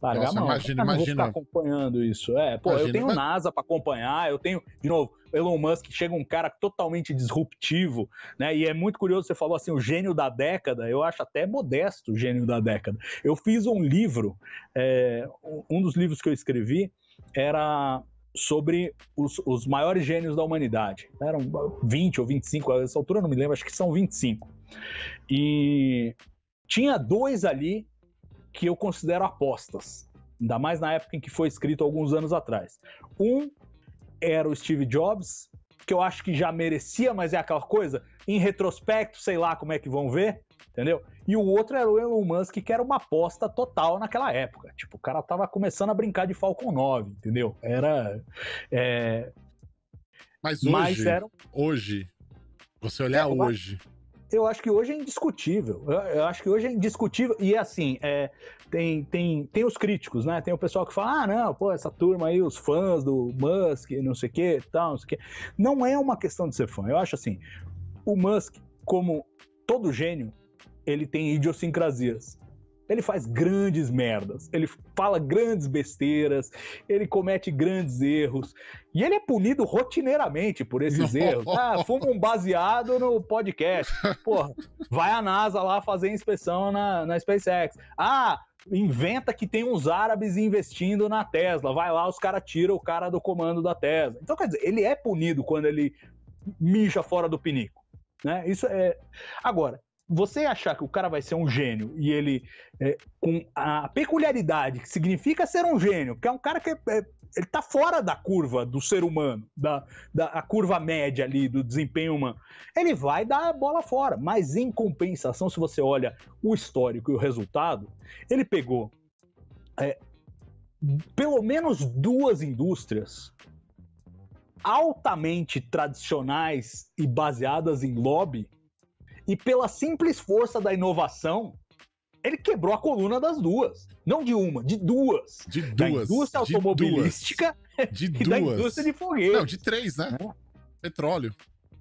Largar Nossa, a mão. Imagina, ah, imagina. acompanhando isso. É, pô, imagina, eu tenho NASA para acompanhar, eu tenho, de novo, Elon Musk chega um cara totalmente disruptivo, né? E é muito curioso, você falou assim, o gênio da década, eu acho até modesto o gênio da década. Eu fiz um livro, é, um dos livros que eu escrevi era sobre os, os maiores gênios da humanidade. Eram 20 ou 25, a essa altura eu não me lembro, acho que são 25. E tinha dois ali que eu considero apostas, ainda mais na época em que foi escrito alguns anos atrás. Um era o Steve Jobs, que eu acho que já merecia, mas é aquela coisa, em retrospecto, sei lá como é que vão ver, entendeu? E o outro era o Elon Musk, que era uma aposta total naquela época. Tipo, o cara tava começando a brincar de Falcon 9, entendeu? Era. É... Mas hoje. Mas era... Hoje. Você olhar é, é? hoje. Mas eu acho que hoje é indiscutível. Eu, acho que hoje é indiscutível. E assim, é, tem, tem, tem os críticos, né? Tem o pessoal que fala, ah, não, pô, essa turma aí, os fãs do Musk, não sei o que, tal, não sei o que. Não é uma questão de ser fã. Eu acho assim, o Musk, como todo gênio, ele tem idiosincrasias. Ele faz grandes merdas, ele fala grandes besteiras, ele comete grandes erros. E ele é punido rotineiramente por esses erros. Ah, fuma um baseado no podcast. Porra, vai a NASA lá fazer inspeção na, na SpaceX. Ah, inventa que tem uns árabes investindo na Tesla. Vai lá, os caras tiram o cara do comando da Tesla. Então, quer dizer, ele é punido quando ele mija fora do pinico. Né? Isso é. Agora, você achar que o cara vai ser um gênio e ele, é, com a peculiaridade que significa ser um gênio, que é um cara que é, ele está fora da curva do ser humano, da, da a curva média ali do desempenho humano, ele vai dar a bola fora. Mas em compensação, se você olha o histórico e o resultado, ele pegou é, pelo menos duas indústrias altamente tradicionais e baseadas em lobby e pela simples força da inovação, ele quebrou a coluna das duas. Não de uma, de duas. De duas. Da indústria automobilística de duas. e da indústria de foguete. Não, de três, né? É. Petróleo.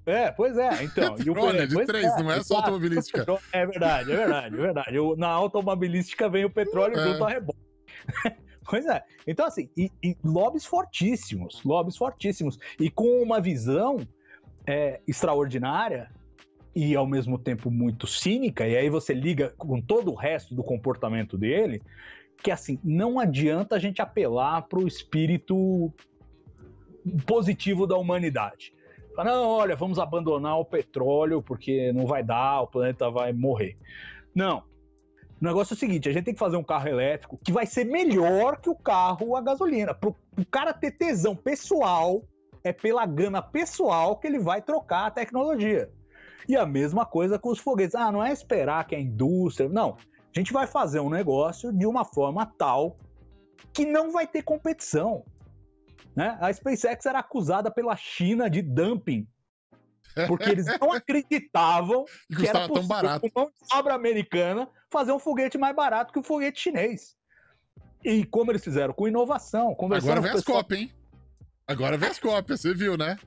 É, pois é, então. Petróleo, o, é de é, três, é, não é só automobilística. É verdade, é verdade, é verdade. na automobilística vem o petróleo é. junto a rebote. Pois é. Então, assim, e, e, lobbies fortíssimos, lobbies fortíssimos. E com uma visão é, extraordinária e ao mesmo tempo muito cínica, e aí você liga com todo o resto do comportamento dele, que assim, não adianta a gente apelar para o espírito positivo da humanidade. não, olha, vamos abandonar o petróleo porque não vai dar, o planeta vai morrer. Não. O negócio é o seguinte, a gente tem que fazer um carro elétrico que vai ser melhor que o carro a gasolina. Para o cara ter tesão pessoal, é pela gana pessoal que ele vai trocar a tecnologia. E a mesma coisa com os foguetes. Ah, não é esperar que a indústria. Não. A gente vai fazer um negócio de uma forma tal que não vai ter competição. Né? A SpaceX era acusada pela China de dumping. Porque eles não acreditavam que, era possível, tão barato. com mão de obra americana, fazer um foguete mais barato que o um foguete chinês. E como eles fizeram? Com inovação. Agora vem pessoal... as cópias, hein? Agora vem as cópias, você viu, né?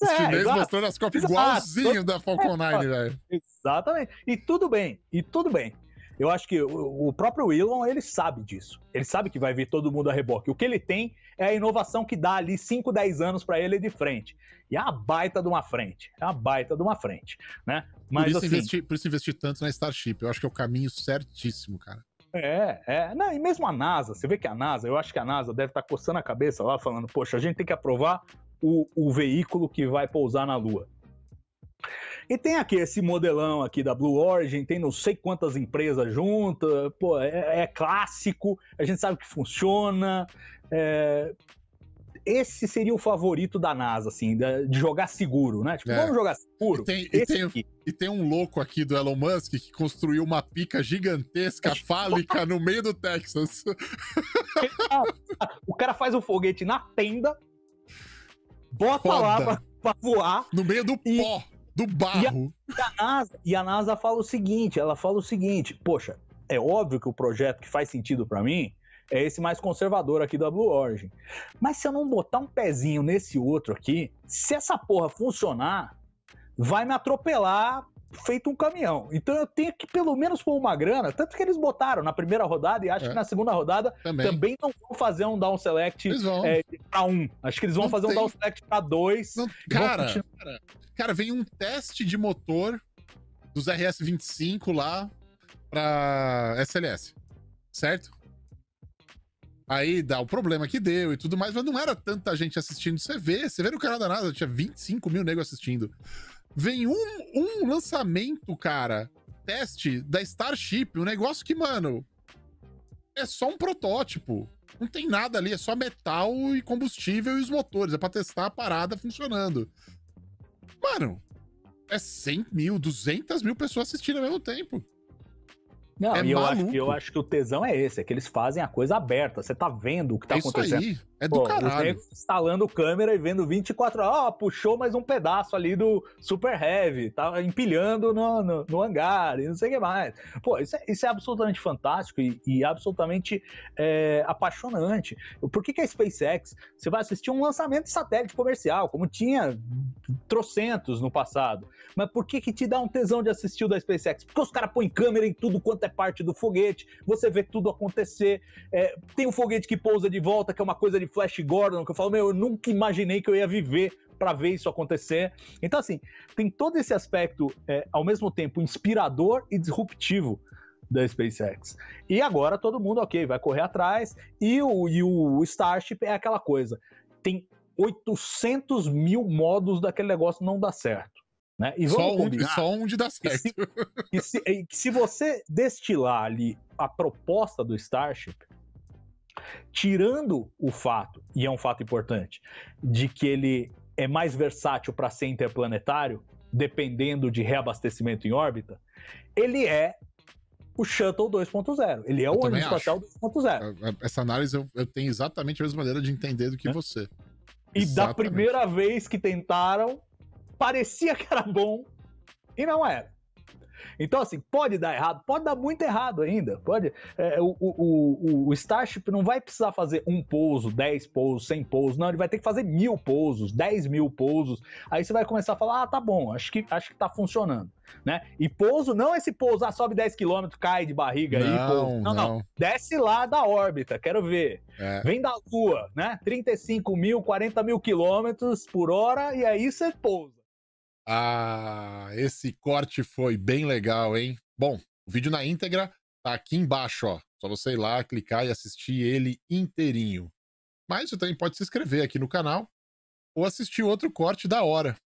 Os é, mostrando as cópias igualzinho da é, Falcon 9, é, velho. Exatamente. E tudo bem, e tudo bem. Eu acho que o próprio Elon, ele sabe disso. Ele sabe que vai vir todo mundo a reboque. O que ele tem é a inovação que dá ali 5, 10 anos para ele de frente. E é a baita de uma frente. É a baita de uma frente, né? Mas, assim, por, isso assim, investir, por isso investir tanto na Starship. Eu acho que é o caminho certíssimo, cara. É, é. Não, e mesmo a NASA, você vê que a NASA, eu acho que a NASA deve estar tá coçando a cabeça lá, falando, poxa, a gente tem que aprovar o, o veículo que vai pousar na Lua. E tem aqui esse modelão aqui da Blue Origin, tem não sei quantas empresas juntas, pô, é, é clássico, a gente sabe que funciona. É... Esse seria o favorito da NASA, assim, de jogar seguro, né? Tipo, é. vamos jogar seguro. E tem, e tem, e, tem, um louco aqui do Elon Musk que construiu uma pica gigantesca, fálica, no meio do Texas. o cara faz o foguete na tenda, bota Foda. lá pra, pra, voar. No meio do e, pó, do barro. E a, e a, NASA, e a NASA fala o seguinte: ela fala o seguinte, poxa, é óbvio que o projeto que faz sentido para mim é esse mais conservador aqui da Blue Origin. Mas se eu não botar um pezinho nesse outro aqui, se essa porra funcionar, vai me atropelar feito um caminhão. Então eu tenho que pelo menos pôr uma grana, tanto que eles botaram na primeira rodada e acho é. que na segunda rodada também. também. não vão fazer um down select é, um. Acho que eles vão não fazer tem. um down select pra dois. Não, cara, cara, cara, vem um teste de motor dos RS25 lá para SLS, certo? Aí dá o problema que deu e tudo mais, mas não era tanta gente assistindo. Você vê, você vê no canal da NASA, tinha 25 mil negros assistindo. Vem um, um lançamento, cara, teste da Starship, um negócio que, mano, é só um protótipo. Não tem nada ali, é só metal e combustível e os motores. É pra testar a parada funcionando. Mano, é 100 mil, 200 mil pessoas assistindo ao mesmo tempo. Não, é e eu acho, eu acho, que o tesão é esse, é que eles fazem a coisa aberta. Você tá vendo o que tá é acontecendo. Isso aí, é do Pô, caralho. Instalando câmera e vendo 24 horas. Ó, oh, puxou mais um pedaço ali do Super Heavy, tá empilhando no, no, no, hangar e não sei o que mais. Pô, isso é, isso é absolutamente fantástico e, e absolutamente é, apaixonante. Por que, que a SpaceX, você vai assistir um lançamento de satélite comercial, como tinha trocentos no passado, mas por que que te dá um tesão de assistir o da SpaceX? Porque os caras põem câmera em tudo quanto é é parte do foguete, você vê tudo acontecer. É, tem um foguete que pousa de volta, que é uma coisa de Flash Gordon, que eu falo, meu, eu nunca imaginei que eu ia viver para ver isso acontecer. Então, assim, tem todo esse aspecto, é, ao mesmo tempo, inspirador e disruptivo da SpaceX. E agora todo mundo, ok, vai correr atrás. E o, e o Starship é aquela coisa: tem 800 mil modos daquele negócio não dar certo. Né? E só, onde, só onde dá certo. Que se, que se, que se você destilar ali a proposta do Starship, tirando o fato, e é um fato importante, de que ele é mais versátil para ser interplanetário, dependendo de reabastecimento em órbita, ele é o Shuttle 2.0. Ele é eu o ônibus espacial 2.0. Essa análise eu, eu, tenho exatamente a mesma maneira de entender do que é. você. E exatamente. da primeira vez que tentaram, parecia que era bom e não era. Então, assim, pode dar errado, pode dar muito errado ainda. Pode, é, o, o, o, o, Starship não vai precisar fazer um pouso, dez pousos, cem pousos, não, ele vai ter que fazer mil pousos, dez mil pousos. Aí você vai começar a falar: ah, tá bom, acho que, acho que tá funcionando. Né? E pouso não esse pouso, ah, sobe 10 km, cai de barriga não, aí, pouso. Não, não, não, Desce lá da órbita, quero ver. É. Vem da Lua, né? 35 mil, 40 mil quilômetros por hora, e aí você pousa. Ah, esse corte foi bem legal, hein? Bom, o vídeo na íntegra tá aqui embaixo, ó. Só você ir lá, clicar e assistir ele inteirinho. Mas você também pode se inscrever aqui no canal ou assistir outro corte da hora.